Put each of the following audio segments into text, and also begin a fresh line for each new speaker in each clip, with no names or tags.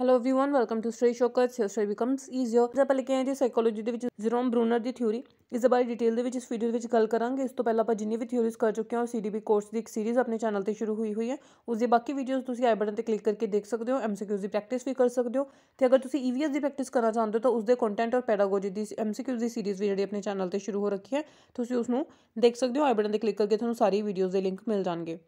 Hello everyone welcome to study shockers here study becomes easier ਜੇ ਆਪਾਂ ਲੈ ਜੀ ਸਾਈਕੋਲੋਜੀ ਦੇ ਵਿੱਚ ਜ਼ੀਰੋਮ ਬਰੂਨਰ ਦੀ ਥਿਉਰੀ ਇਸ ਬਾਰੇ ਡਿਟੇਲ ਦੇ ਵਿੱਚ ਇਸ ਵੀਡੀਓ ਦੇ ਵਿੱਚ ਗੱਲ ਕਰਾਂਗੇ ਇਸ ਤੋਂ ਪਹਿਲਾਂ ਆਪਾਂ ਜਿੰਨੀ ਵੀ ਥਿਉਰੀਜ਼ ਕਰ ਚੁੱਕੇ ਹਾਂ ਉਹ ਸੀਡੀਬੀ ਕੋਰਸ ਦੀ ਇੱਕ ਸੀਰੀਜ਼ ਆਪਣੇ ਚੈਨਲ ਤੇ ਸ਼ੁਰੂ ਹੋਈ ਹੋਈ ਹੈ ਉਸ ਦੇ ਬਾਕੀ ਵੀਡੀਓਜ਼ ਤੁਸੀਂ ਆਈ ਬਟਨ ਤੇ ਕਲਿੱਕ ਕਰਕੇ ਦੇਖ ਸਕਦੇ ਹੋ ਐਮਸੀਕਿਊਜ਼ ਦੀ ਪ੍ਰੈਕਟਿਸ ਵੀ ਕਰ ਸਕਦੇ ਹੋ ਤੇ ਅਗਰ ਤੁਸੀਂ ਈਵੀਐਸ e ਦੀ ਪ੍ਰੈਕਟਿਸ ਕਰਨਾ ਚਾਹੁੰਦੇ ਹੋ ਤਾਂ ਉਸ ਦੇ ਕੰਟੈਂਟ ਔਰ ਪੈਡਾਗੋਜੀ ਦੀ ਐਮਸੀਕਿਊਜ਼ ਦੀ ਸੀਰੀਜ਼ ਵੀ ਜਿਹੜੀ ਆਪਣੇ ਚੈਨਲ ਤੇ ਸ਼ੁਰੂ ਹੋ ਰੱਖੀ ਹੈ ਤੁਸੀਂ ਉਸ ਨੂੰ ਦੇਖ ਸਕਦੇ ਹੋ ਆਈ ਬਟਨ ਤੇ ਕਲਿੱਕ ਕਰਕੇ ਤੁਹਾਨੂੰ ਸਾਰੀ ਵੀਡੀਓਜ਼ ਦੇ ਲਿੰਕ ਮਿਲ ਜਾਣਗੇ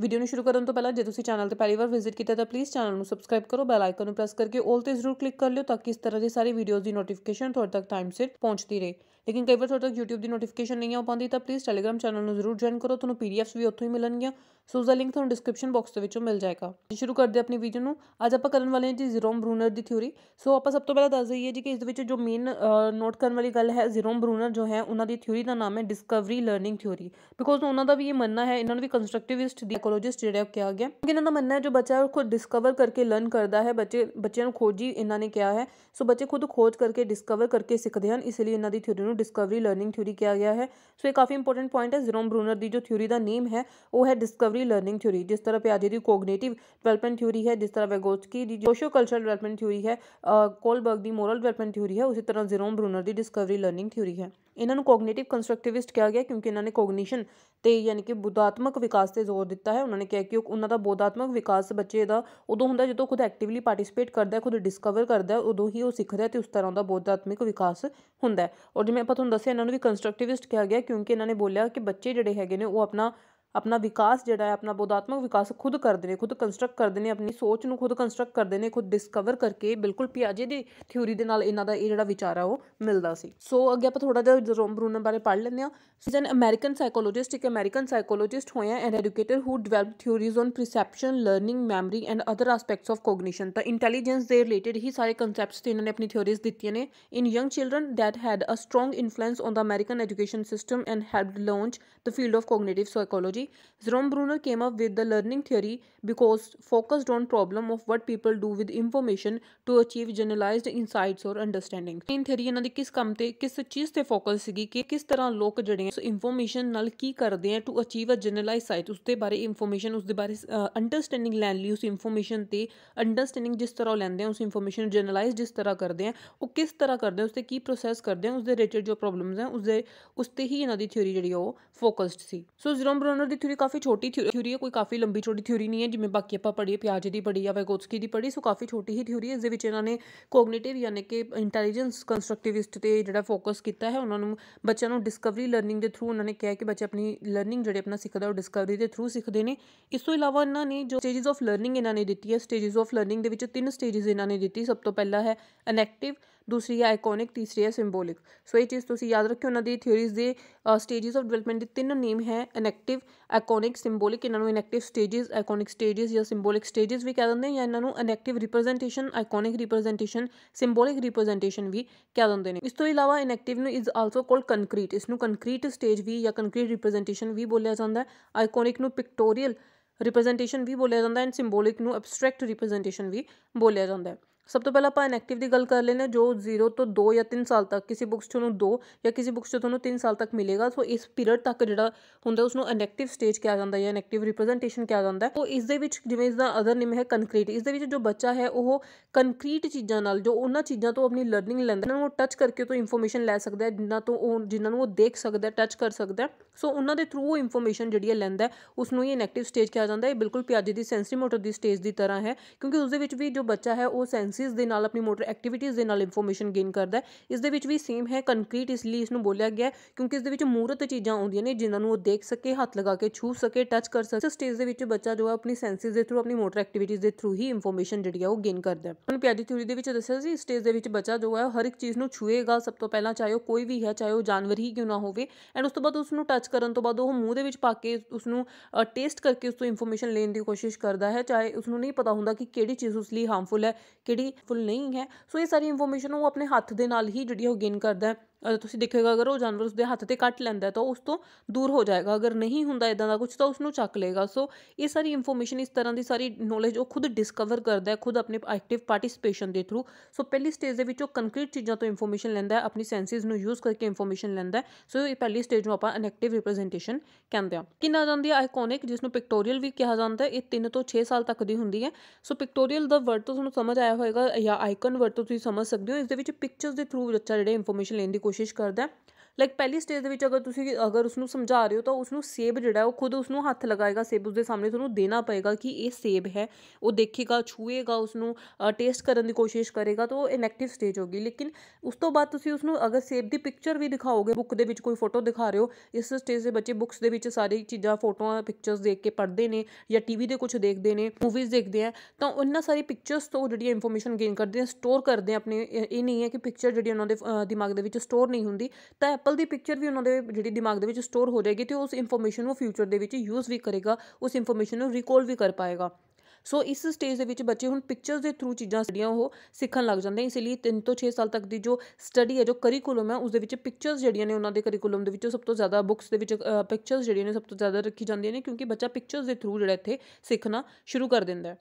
ਵੀਡੀਓ ਨੂੰ ਸ਼ੁਰੂ ਕਰਨ ਤੋਂ ਪਹਿਲਾਂ ਜੇ ਤੁਸੀਂ ਚੈਨਲ ਤੇ ਪਹਿਲੀ ਵਾਰ ਵਿਜ਼ਿਟ ਕੀਤਾ ਤਾਂ ਪਲੀਜ਼ ਚੈਨਲ ਨੂੰ ਸਬਸਕ੍ਰਾਈਬ ਕਰੋ ਬੈਲ ਆਈਕਨ ਨੂੰ ਪ੍ਰੈਸ ਕਰਕੇ 올 ਤੇ ਜ਼ਰੂਰ ਕਲਿੱਕ ਕਰ ਲਿਓ ਤਾਂ ਕਿ ਇਸ ਤਰ੍ਹਾਂ ਦੀ ਸਾਰੀ ਵੀਡੀਓਜ਼ ਦੀ ਨੋਟੀਫਿਕੇਸ਼ਨ ਤੁਹਾਡੇ ਤੱਕ ਟਾਈਮ ਸਿਰ ਪਹੁੰਚਦੀ ਰਹੇ ਲੇਕਿਨ ਕਈ ਵਾਰ ਤੁਹਾਡੇ ਤੱਕ YouTube ਦੀ ਨੋਟੀਫਿਕੇਸ਼ਨ ਨਹੀਂ ਆ ਪਾਉਂਦੀ ਤਾਂ ਪਲੀਜ਼ Telegram ਚੈਨਲ ਨੂੰ ਜ਼ਰੂਰ ਜੁਆਇਨ ਕਰੋ ਤੁਹਾਨੂੰ PDFs ਵੀ ਉੱਥੋਂ ਹੀ ਮਿਲਣਗੀਆਂ ਸੋ ਉਸ ਦਾ ਲਿੰਕ ਤੁਹਾਨੂੰ ਡਿਸਕ੍ਰਿਪਸ਼ਨ ਬਾਕਸ ਦੇ ਵਿੱਚੋਂ ਮਿਲ ਜਾਏਗਾ ਸ਼ੁਰੂ ਕਰਦੇ ਆਪਣੀ ਵੀਡੀਓ ਨੂੰ ਅੱਜ ਆਪਾਂ ਕਰਨ ਵਾਲੇ ਹਾਂ ਜੀ ਜ਼ੀਰੋਮ ਬਰੂਨਰ ਦੀ ਥਿਉਰੀ ਸੋ ਆਪਾਂ ਸਭ ਤੋਂ ਪਹਿਲਾਂ ਦੱਸ ਦਈਏ ਜੀ ਕਿ ਇਸ ਦੇ ਵਿੱਚ ਜੋ ਮੇਨ ਨੋਟ ਕਰਨ ਵਾਲੀ ਗੱਲ ਹੈ ਜ਼ੀਰੋਮ ਬਰੂਨਰ ਜੋ ਹੈ ਉਹਨਾਂ ਦੀ ਥਿਊਰੀ ਦਾ ਨਾਮ ਹੈ ਡਿਸਕਵਰੀ ਲਰਨਿੰਗ ਥਿਊਰੀ ਬਿਕੋਜ਼ ਉਹਨਾਂ ਦਾ ਵੀ ਇਹ ਮੰਨਣਾ ਹੈ ਇਹਨਾਂ ਨੂੰ ਵੀ ਕੰਸਟਰਕਟਿਵਿਸਟ ਦੀ ਇਕੋਲੋਜਿਸਟ ਜਿਹੜਾ ਕਿਹਾ ਗਿਆ ਇਹਨਾਂ ਦਾ ਮੰਨਣਾ ਹੈ ਜੋ ਬੱਚਾ ਖੁਦ ਡਿਸਕਵਰ ਕਰਕੇ ਲਰਨ ਕਰਦਾ ਹੈ ਬੱਚੇ ਬੱਚਿਆਂ ਨੂੰ ਖੋਜੀ ਇਹਨਾਂ ਨੇ ਕਿਹਾ ਹੈ ਸੋ ਬੱਚੇ ਖੁਦ ਖੋਜ ਕਰਕੇ ਡਿਸਕਵਰ ਕਰਕੇ ਸਿੱਖਦੇ ਹਨ ਇਸ ਲਈ ਇਹਨਾਂ ਦੀ ਥਿਉਰੀ ਨੂੰ डिस्कवरी लर्निंग थ्योरी किया गया है सो ये काफ़ी इंपॉर्टेंट पॉइंट है जीरोम ब्रूनर दी जो थ्योरी का नेम है वो है डिस्कवरी लर्निंग थ्योरी जिस तरह पे आ जाती कोग्नेटिव डेवलपमेंट थ्योरी है जिस तरह वेगोच की दी सोशो कल्चरल डेवलपमेंट थ्योरी है कोलबर्ग दी मोरल डेवलपमेंट थ्योरी है उसी तरह जीरोम ब्रूनर दी डिस्कवरी लर्निंग थ्योरी है ਇਹਨਾਂ ਨੂੰ ਕੋਗਨੀਟਿਵ ਕੰਸਟਰਕਟਿਵਿਸਟ ਕਿਹਾ ਗਿਆ ਕਿਉਂਕਿ ਇਹਨਾਂ ਨੇ ਕੋਗਨੀਸ਼ਨ ਤੇ ਯਾਨੀ ਕਿ ਬੁੱਧਾਤਮਕ ਵਿਕਾਸ ਤੇ ਜ਼ੋਰ ਦਿੱਤਾ ਹੈ ਉਹਨਾਂ ਨੇ ਕਿਹਾ ਕਿ ਉਹਨਾਂ ਦਾ ਬੋਧਾਤਮਕ ਵਿਕਾਸ ਬੱਚੇ ਦਾ ਉਦੋਂ ਹੁੰਦਾ ਜਦੋਂ ਖੁਦ ਐਕਟਿਵਲੀ ਪਾਰਟਿਸਿਪੇਟ ਕਰਦਾ ਹੈ ਖੁਦ ਡਿਸਕਵਰ ਕਰਦਾ ਹੈ ਉਦੋਂ ਹੀ ਉਹ ਸਿੱਖਦਾ ਹੈ ਤੇ ਉਸ ਤਰ੍ਹਾਂ ਦਾ ਬੋਧਾਤਮਕ ਵਿਕਾਸ ਹੁੰਦਾ ਹੈ ਔਰ ਜਿਵੇਂ ਆਪਾਂ ਤੁਹਾਨੂੰ ਦੱਸਿਆ ਇਹਨਾਂ ਨੂੰ ਵੀ ਕੰਸਟਰਕਟਿਵਿਸਟ ਕਿਹਾ ਗਿਆ ਕਿਉਂਕਿ ਇਹਨਾਂ ਨੇ ਬੋਲਿਆ ਕਿ ਬੱਚੇ ਜਿਹੜੇ ਹੈਗੇ ਨੇ ਉਹ ਆਪਣਾ ਆਪਣਾ ਵਿਕਾਸ ਜਿਹੜਾ ਹੈ ਆਪਣਾ ਬੋਧਾਤਮਕ ਵਿਕਾਸ ਖੁਦ ਕਰਦੇ ਨੇ ਖੁਦ ਕੰਸਟਰਕਟ ਕਰਦੇ ਨੇ ਆਪਣੀ ਸੋਚ ਨੂੰ ਖੁਦ ਕੰਸਟਰਕਟ ਕਰਦੇ ਨੇ ਖੁਦ ਡਿਸਕਵਰ ਕਰਕੇ ਬਿਲਕੁਲ ਪਿਆਜੇ ਦੀ ਥਿਊਰੀ ਦੇ ਨਾਲ ਇਹਨਾਂ ਦਾ ਇਹ ਜਿਹੜਾ ਵਿਚਾਰ ਆ ਉਹ ਮਿਲਦਾ ਸੀ ਸੋ ਅੱਗੇ ਆਪਾਂ ਥੋੜਾ ਜਿਹਾ ਜਰੋਮ ਬਰੂਨਰ ਬਾਰੇ ਪੜ੍ਹ ਲੈਂਦੇ ਆ ਸੀਜ਼ਨ ਅਮਰੀਕਨ ਸਾਈਕੋਲੋਜਿਸਟ ਇੱਕ ਅਮਰੀਕਨ ਸਾਈਕੋਲੋਜਿਸਟ ਹੋਇਆ and educator who develop theories on perception learning memory and other aspects of cognition ਤਾਂ ਇੰਟੈਲੀਜੈਂਸ ਦੇ ਰਿਲੇਟਡ ਹੀ ਸਾਰੇ ਕਨਸੈਪਟਸ ਤੇ ਇਹਨਾਂ ਨੇ ਆਪਣੀ ਥਿਊਰੀਜ਼ ਦਿੱਤੀਆਂ ਨੇ in young children that had a strong influence on the American education system and helped launch the field of cognitive psychology technology. Jerome Bruner came up with the learning theory because focused on problem of what people do with information to achieve generalized insights or understanding in theory ਇਹਨਾਂ ਦੀ ਕਿਸ ਕੰਮ ਤੇ ਕਿਸ ਚੀਜ਼ ਤੇ focus ਸੀਗੀ ਕਿ ਕਿਸ ਤਰ੍ਹਾਂ ਲੋਕ ਜਿਹੜੇ ਸੋ ਇਨਫੋਰਮੇਸ਼ਨ ਨਾਲ ਕੀ ਕਰਦੇ ਆ to achieve a generalized sight ਉਸ ਦੇ ਬਾਰੇ ਇਨਫੋਰਮੇਸ਼ਨ ਉਸ ਦੇ ਬਾਰੇ ਅੰਡਰਸਟੈਂਡਿੰਗ ਲੈਣ ਲਈ ਉਸ ਇਨਫੋਰਮੇਸ਼ਨ ਤੇ ਅੰਡਰਸਟੈਂਡਿੰਗ ਜਿਸ ਤਰ੍ਹਾਂ ਲੈਂਦੇ ਆ ਉਸ ਇਨਫੋਰਮੇਸ਼ਨ ਨੂੰ ਜਨਰਲਾਈਜ਼ ਜਿਸ ਤਰ੍ਹਾਂ ਕਰਦੇ ਆ ਉਹ ਕਿਸ ਤਰ੍ਹਾਂ ਕਰਦੇ ਆ ਉਸ ਤੇ ਕੀ ਪ੍ਰੋਸੈਸ ਕਰਦੇ ਆ ਉਸ ਦੇ ਰਿਲੇਟਡ ਜੋ ਪ੍ਰੋਬਲਮਸ ਆ ਉਸ ਦੇ ਉਸ ਤੇ ਹੀ ਇਹਨਾਂ ਦੀ ਥਿਉਰੀ ਜਿਹੜੀ ਉਹ ਫੋਕਸਡ ਸੀ ਸੋ ਜ਼ਰੋਮ ਬ੍ਰੋਨਰ ਦੀ ਥਿਊਰੀ ਕਾਫੀ ਛੋਟੀ ਥਿਊਰੀ ਹੈ ਕੋਈ ਕਾਫੀ ਲੰਬੀ ਛੋਟੀ ਥਿਊਰੀ ਨਹੀਂ ਹੈ ਜਿਵੇਂ ਬਾਕੀ ਆਪਾਂ ਪੜ੍ਹੀਏ ਪਿਆਜ ਦੀ ਪੜ੍ਹੀ ਜਾਂ ਵੈਗੋਟਸਕੀ ਦੀ ਪੜ੍ਹੀ ਸੋ ਕਾਫੀ ਛੋਟੀ ਹੀ ਥਿਊਰੀ ਹੈ ਇਸ ਦੇ ਵਿੱਚ ਇਹਨਾਂ ਨੇ ਕੋਗਨੀਟਿਵ ਯਾਨੀ ਕਿ ਇੰਟੈਲੀਜੈਂਸ ਕੰਸਟਰਕਟਿਵਿਸਟ ਤੇ ਜਿਹੜਾ ਫੋਕਸ ਕੀਤਾ ਹੈ ਉਹਨਾਂ ਨੂੰ ਬੱਚਿਆਂ ਨੂੰ ਡਿਸਕਵਰੀ ਲਰਨਿੰਗ ਦੇ ਥਰੂ ਉਹਨਾਂ ਨੇ ਕਿਹਾ ਕਿ ਬੱਚੇ ਆਪਣੀ ਲਰਨਿੰਗ ਜਿਹੜੇ ਆਪਣਾ ਸਿੱਖਦਾ ਉਹ ਡਿਸਕਵਰੀ ਦੇ ਥਰੂ ਸਿੱਖਦੇ ਨੇ ਇਸ ਤੋਂ ਇਲਾਵਾ ਇਹਨਾਂ ਨੇ ਜੋ ਸਟੇजेस ਆਫ ਲਰਨਿੰਗ ਇਹਨਾਂ ਨੇ ਦਿੱਤੀ ਹੈ ਸਟੇजेस ਆਫ ਲਰਨਿੰਗ ਦੇ ਵਿੱਚ ਤਿੰਨ ਸਟੇजेस ਇਹਨਾਂ ਨੇ ਦਿੱਤੀ ਸਭ ਤੋਂ ਪਹਿਲਾ ਹੈ ਅਨੈਕਟਿਵ ਦੂਸਰੀ ਹੈ ਆਈਕੋਨਿਕ ਤੀਸਰੀ ਹੈ ਸਿੰਬੋਲਿਕ ਸੋ ਇਹ ਚੀਜ਼ ਤੁਸੀਂ ਯਾਦ ਰੱਖਿਓ ਉਹਨਾਂ ਦੀ ਥਿਉਰੀਜ਼ ਦੇ ਸਟੇजेस ਆਫ ਡਿਵੈਲਪਮੈਂਟ ਦੇ ਤਿੰਨ ਨੇਮ ਹੈ ਇਨੈਕਟਿਵ ਆਈਕੋਨਿਕ ਸਿੰਬੋਲਿਕ ਇਹਨਾਂ ਨੂੰ ਇਨੈਕਟਿਵ ਸਟੇजेस ਆਈਕੋਨਿਕ ਸਟੇजेस ਜਾਂ ਸਿੰਬੋਲਿਕ ਸਟੇजेस ਵੀ ਕਹਿ ਦਿੰਦੇ ਜਾਂ ਇਹਨਾਂ ਨੂੰ enactive representation iconic representation symbolic representation ਵੀ ਕਹਿ ਦਿੰਦੇ ਨੇ ਇਸ ਤੋਂ ਇਲਾਵਾ ਇਨੈਕਟਿਵ ਨੂੰ ਇਜ਼ ਆਲਸੋ ਕਾਲਡ ਕੰਕਰੀਟ ਇਸ ਨੂੰ ਕੰਕਰੀਟ ਸਟੇਜ ਵੀ ਜਾਂ ਕੰਕਰੀਟ ਰਿਪਰੈਜ਼ੈਂਟੇਸ਼ਨ ਵੀ ਬੋਲਿਆ ਜਾਂਦਾ ਹੈ ਆਈਕੋਨਿਕ ਨੂੰ ਪਿਕਟੋਰੀਅਲ ਰਿਪਰੈਜ਼ੈਂਟੇਸ਼ਨ ਵੀ ਬੋਲਿਆ ਜਾਂਦਾ ਹੈ ਐਂਡ ਸਿੰਬੋਲਿਕ ਨੂੰ ਐਬਸਟ੍ਰੈਕਟ ਰਿਪਰੈਜ਼ੈਂਟੇਸ਼ਨ ਵੀ ਬੋਲਿਆ ਜਾਂਦਾ ਹੈ ਸਭ ਤੋਂ ਪਹਿਲਾਂ ਆਪਾਂ ਇਨਐਕਟਿਵ ਦੀ ਗੱਲ ਕਰ ਲੈਂਦੇ ਜੋ 0 ਤੋਂ 2 ਜਾਂ 3 ਸਾਲ ਤੱਕ ਕਿਸੇ ਬੁੱਕਸ 'ਚ ਤੁਹਾਨੂੰ 2 ਜਾਂ ਕਿਸੇ ਬੁੱਕਸ 'ਚ ਤੁਹਾਨੂੰ 3 ਸਾਲ ਤੱਕ ਮਿਲੇਗਾ ਸੋ ਇਸ ਪੀਰੀਅਡ ਤੱਕ ਜਿਹੜਾ ਹੁੰਦਾ ਉਸ ਨੂੰ ਇਨੈਕਟਿਵ ਸਟੇਜ ਕਿਹਾ ਜਾਂਦਾ ਜਾਂ ਇਨੈਕਟਿਵ ਰਿਪਰੈਜ਼ੈਂਟੇਸ਼ਨ ਕਿਹਾ ਜਾਂਦਾ ਸੋ ਇਸ ਦੇ ਵਿੱਚ ਜਿਵੇਂ ਇਸ ਦਾ ਅਦਰ ਨੇਮ ਹੈ ਕੰਕਰੀਟ ਇਸ ਦੇ ਵਿੱਚ ਜੋ ਬੱਚਾ ਹੈ ਉਹ ਕੰਕਰੀਟ ਚੀਜ਼ਾਂ ਨਾਲ ਜੋ ਉਹਨਾਂ ਚੀਜ਼ਾਂ ਤੋਂ ਆਪਣੀ ਲਰਨਿੰਗ ਲੈਂਦਾ ਉਹਨਾਂ ਨੂੰ ਟੱਚ ਕਰਕੇ ਤੋਂ ਇਨਫੋਰਮੇਸ਼ਨ ਲੈ ਸਕਦਾ ਹੈ ਤੋਂ ਉਹ ਜਿਨ੍ਹਾਂ ਨੂੰ ਉਹ ਦੇਖ ਸਕਦਾ ਟੱਚ ਕਰ ਸਕਦਾ ਸੋ ਉਹਨਾਂ ਦੇ ਥਰੂ ਇਨਫੋਰਮੇਸ਼ਨ ਜਿਹੜੀ ਹੈ ਲੈਂਦਾ ਉਸ ਨੂੰ ਹੀ ਇਨੈਕਟਿਵ ਸਟੇਜ ਕਿਹਾ ਜਾਂਦਾ ਇਹ ਬਿਲਕੁਲ ਪਿਆਜੇ ਦੀ ਸੈਂਸਰੀ ਮੋਟਰ ਦੀ ਸਟੇਜ ਦੀ ਤਰ੍ਹਾਂ ਹੈ ਕਿਉਂਕਿ ਉਸ ਦੇ ਵਿੱਚ ਵੀ ਜੋ ਬੱਚਾ ਹੈ ਉਹ ਸੈਂਸ ਐਕਸਰਸਾਈਜ਼ ਦੇ ਨਾਲ ਆਪਣੀ ਮੋਟਰ ਐਕਟੀਵਿਟੀਜ਼ ਦੇ ਨਾਲ ਇਨਫੋਰਮੇਸ਼ਨ ਗੇਨ ਕਰਦਾ ਹੈ ਇਸ ਦੇ ਵਿੱਚ ਵੀ ਸੇਮ ਹੈ ਕੰਕਰੀਟ ਇਸ ਲਈ ਇਸ ਨੂੰ ਬੋਲਿਆ ਗਿਆ ਕਿਉਂਕਿ ਇਸ ਦੇ ਵਿੱਚ ਮੂਰਤ ਚੀਜ਼ਾਂ ਆਉਂਦੀਆਂ ਨੇ ਜਿਨ੍ਹਾਂ ਨੂੰ ਉਹ ਦੇਖ ਸਕੇ ਹੱਥ ਲਗਾ ਕੇ ਛੂ ਸਕੇ ਟੱਚ ਕਰ ਸਕੇ ਸਟੇਜ ਦੇ ਵਿੱਚ ਬੱਚਾ ਜੋ ਹੈ ਆਪਣੀ ਸੈਂਸਿਸ ਦੇ ਥਰੂ ਆਪਣੀ ਮੋਟਰ ਐਕਟੀਵਿਟੀਜ਼ ਦੇ ਥਰੂ ਹੀ ਇਨਫੋਰਮੇਸ਼ਨ ਜਿਹੜੀ ਆ ਉਹ ਗੇਨ ਕਰਦਾ ਹੈ ਹੁਣ ਪਿਆਦੀ ਥਿਊਰੀ ਦੇ ਵਿੱਚ ਦੱਸਿਆ ਸੀ ਸਟੇਜ ਦੇ ਵਿੱਚ ਬੱਚਾ ਜੋ ਹੈ ਹਰ ਇੱਕ ਚੀਜ਼ ਨੂੰ ਛੂਏਗਾ ਸਭ ਤੋਂ ਪਹਿਲਾਂ ਚਾਹੇ ਉਹ ਕੋਈ ਵੀ ਹੈ ਚਾਹੇ ਉਹ ਜਾਨਵਰ ਹੀ ਕਿਉਂ ਨਾ ਹੋਵੇ ਐਂਡ ਉਸ ਤੋਂ ਬਾਅਦ ਉਸ ਨੂੰ ਟੱਚ ਕਰਨ ਤੋਂ ਬਾਅਦ ਉਹ ਮੂੰਹ ਦੇ ਵਿੱਚ ਪਾ ਕੇ ਉਸ ਨੂੰ ਟੇਸਟ ਕਰਕੇ ਉਸ ਤੋਂ ਇਨਫੋਰਮੇਸ਼ਨ ਲੈਣ ਦੀ ਕੋਸ਼ਿਸ਼ ਕਰਦਾ ਹੈ ਚਾਹੇ ਉਸ ਨੂੰ ਨਹੀਂ ਪਤਾ ਹੁੰਦਾ ਕਿ ਕਿਹੜੀ ਚੀਜ਼ ਉਸ ਲਈ ਹਾਰਮਫੁਲ ਹੈ ਕਿਹੜੀ ਫੁੱਲ ਨਹੀਂ ਹੈ ਸੋ ਇਹ ਸਾਰੀ ਇਨਫੋਰਮੇਸ਼ਨ ਉਹ ਆਪਣੇ ਹੱਥ ਦੇ ਨਾਲ ਹੀ ਜਿਹੜੀ ਉਹ ਗੇਨ ਕਰਦਾ ਹੈ ਤੁਸੀਂ ਦੇਖੇਗਾ ਅਗਰ ਉਹ ਜਾਨਵਰ ਉਸਦੇ ਹੱਥ ਤੇ ਕੱਟ ਲੈਂਦਾ ਤਾਂ ਉਸ ਤੋਂ ਦੂਰ ਹੋ ਜਾਏਗਾ ਅਗਰ ਨਹੀਂ ਹੁੰਦਾ ਇਦਾਂ ਦਾ ਕੁਝ ਤਾਂ ਉਸ ਨੂੰ ਚੱਕ ਲੇਗਾ ਸੋ ਇਹ ਸਾਰੀ ਇਨਫੋਰਮੇਸ਼ਨ ਇਸ ਤਰ੍ਹਾਂ ਦੀ ਸਾਰੀ ਨੋਲੇਜ ਉਹ ਖੁਦ ਡਿਸਕਵਰ ਕਰਦਾ ਹੈ ਖੁਦ ਆਪਣੇ ਐਕਟਿਵ ਪਾਰਟਿਸਪੇਸ਼ਨ ਦੇ ਥਰੂ ਸੋ ਪਹਿਲੀ ਸਟੇਜ ਦੇ ਵਿੱਚ ਉਹ ਕੰਕਰੀਟ ਚੀਜ਼ਾਂ ਤੋਂ ਇਨਫੋਰਮੇਸ਼ਨ ਲੈਂਦਾ ਹੈ ਆਪਣੀ ਸੈਂਸਿਸ ਨੂੰ ਯੂਜ਼ ਕਰਕੇ ਇਨਫੋਰਮੇਸ਼ਨ ਲੈਂਦਾ ਸੋ ਇਹ ਪਹਿਲੀ ਸਟੇਜ ਨੂੰ ਆਪਾਂ ਅਨੈਕਟਿਵ ਰਿਪਰੈਜ਼ੈਂਟੇਸ਼ਨ ਕਹਿੰਦੇ ਆ ਕਿੰਨਾ ਜਾਂਦੀ ਹੈ ਆਈਕੋਨਿਕ ਜਿਸ ਨੂੰ ਪਿਕਟੋਰੀਅਲ ਵੀ ਕਿਹਾ ਜਾਂਦਾ ਹੈ ਇਹ 3 ਤੋਂ 6 ਸਾਲ ਤੱਕ ਦੀ ਹੁੰਦੀ ਹੈ ਸੋ ਪਿਕਟੋਰੀਅਲ ਦਾ ਵਰਡ ਤੋਂ ਤੁਹਾਨੂੰ ਸਮਝ ਆਇਆ ਹੋਵੇਗਾ ਜਾਂ ਆਈਕਨ ਵਰਡ ਤੋਂ ਤੁਸੀਂ ਸਮਝ ਸਕਦੇ ਹੋ ਇਸ ਦੇ ਵਿੱਚ ਪਿਕਚਰਸ ਦੇ ਥਰੂ ਬੱਚਾ ਜਿਹੜੇ ਇਨਫੋਰਮੇਸ਼ਨ ਲੈਣ ਦੀ कोशिश करदा ऐ ਲਾਈਕ ਪਹਿਲੀ ਸਟੇਜ ਦੇ ਵਿੱਚ ਅਗਰ ਤੁਸੀਂ ਅਗਰ ਉਸ ਨੂੰ ਸਮਝਾ ਰਹੇ ਹੋ ਤਾਂ ਉਸ ਨੂੰ ਸੇਬ ਜਿਹੜਾ ਉਹ ਖੁਦ ਉਸ ਨੂੰ ਹੱਥ ਲਗਾਏਗਾ ਸੇਬ ਉਸ ਦੇ ਸਾਹਮਣੇ ਤੁਹਾਨੂੰ ਦੇਣਾ ਪਏਗਾ ਕਿ ਇਹ ਸੇਬ ਹੈ ਉਹ ਦੇਖੇਗਾ ਛੂਏਗਾ ਉਸ ਨੂੰ ਟੇਸਟ ਕਰਨ ਦੀ ਕੋਸ਼ਿਸ਼ ਕਰੇਗਾ ਤਾਂ ਉਹ ਇਨੈਕਟਿਵ ਸਟੇਜ ਹੋਗੀ ਲੇਕਿਨ ਉਸ ਤੋਂ ਬਾਅਦ ਤੁਸੀਂ ਉਸ ਨੂੰ ਅਗਰ ਸੇਬ ਦੀ ਪਿਕਚਰ ਵੀ ਦਿਖਾਓਗੇ ਬੁੱਕ ਦੇ ਵਿੱਚ ਕੋਈ ਫੋਟੋ ਦਿਖਾ ਰਹੇ ਹੋ ਇਸ ਸਟੇਜ ਦੇ ਬੱਚੇ ਬੁੱਕਸ ਦੇ ਵਿੱਚ ਸਾਰੀ ਚੀਜ਼ਾਂ ਫੋਟੋਆਂ ਪਿਕਚਰਸ ਦੇਖ ਕੇ ਪੜ੍ਹਦੇ ਨੇ ਜਾਂ ਟੀਵੀ ਦੇ ਕੁਝ ਦੇਖਦੇ ਨੇ ਮੂਵੀਜ਼ ਦੇਖਦੇ ਆ ਤਾਂ ਉਹਨਾਂ ਸਾਰੀ ਪਿਕਚਰਸ ਤੋਂ ਜਿਹੜੀ ਇਨਫੋਰਮੇਸ਼ਨ ਗੇਨ ਕਰਦੇ ਆ ਸਟੋਰ ਕਰਦੇ ਆ ਆਪਣੇ ਇਹ ਨਹੀਂ ਹੈ ਕਿ ਪਿਕਚਰ ਜਿਹੜੀ ਉਹਨਾਂ ਦੇ ਦਿਮਾਗ ਦੇ ਵਿੱਚ ਸਟੋਰ ਨਹੀਂ ਹੁੰਦੀ ਤਾਂ ਐਪਲ ਦੀ ਪਿਕਚਰ ਵੀ ਉਹਨਾਂ ਦੇ ਜਿਹੜੀ ਦਿਮਾਗ ਦੇ ਵਿੱਚ ਸਟੋਰ ਹੋ ਜਾਏਗੀ ਤੇ ਉਸ ਇਨਫੋਰਮੇਸ਼ਨ ਨੂੰ ਫਿਊਚਰ ਦੇ ਵਿੱਚ ਯੂਜ਼ ਵੀ ਕਰੇਗਾ ਉਸ ਇਨਫੋਰਮੇਸ਼ਨ ਨੂੰ ਰੀਕਾਲ ਵੀ ਕਰ ਪਾਏਗਾ ਸੋ ਇਸ ਸਟੇਜ ਦੇ ਵਿੱਚ ਬੱਚੇ ਹੁਣ ਪਿਕਚਰਸ ਦੇ ਥਰੂ ਚੀਜ਼ਾਂ ਜਿਹੜੀਆਂ ਉਹ ਸਿੱਖਣ ਲੱਗ ਜਾਂਦੇ ਇਸ ਲਈ 3 ਤੋਂ 6 ਸਾਲ ਤੱਕ ਦੀ ਜੋ ਸਟੱਡੀ ਹੈ ਜੋ ਕਰਿਕੂਲਮ ਹੈ ਉਸ ਦੇ ਵਿੱਚ ਪਿਕਚਰਸ ਜਿਹੜੀਆਂ ਨੇ ਉਹਨਾਂ ਦੇ ਕਰਿਕੂਲਮ ਦੇ ਵਿੱਚੋਂ ਸਭ ਤੋਂ ਜ਼ਿਆਦਾ ਬੁੱਕਸ ਦੇ ਵਿੱਚ ਪਿਕਚਰਸ ਜਿਹੜੀਆਂ ਨੇ ਸਭ ਤੋਂ ਜ਼ਿਆਦਾ ਰੱਖੀ ਜਾਂਦੀਆਂ ਨੇ ਕਿਉਂਕਿ ਬੱਚਾ ਪਿਕਚਰਸ ਦੇ ਥਰੂ ਜਿਹੜਾ ਇੱਥੇ ਸਿੱਖਣਾ ਸ਼ੁਰੂ ਕਰ ਦਿੰਦਾ ਹੈ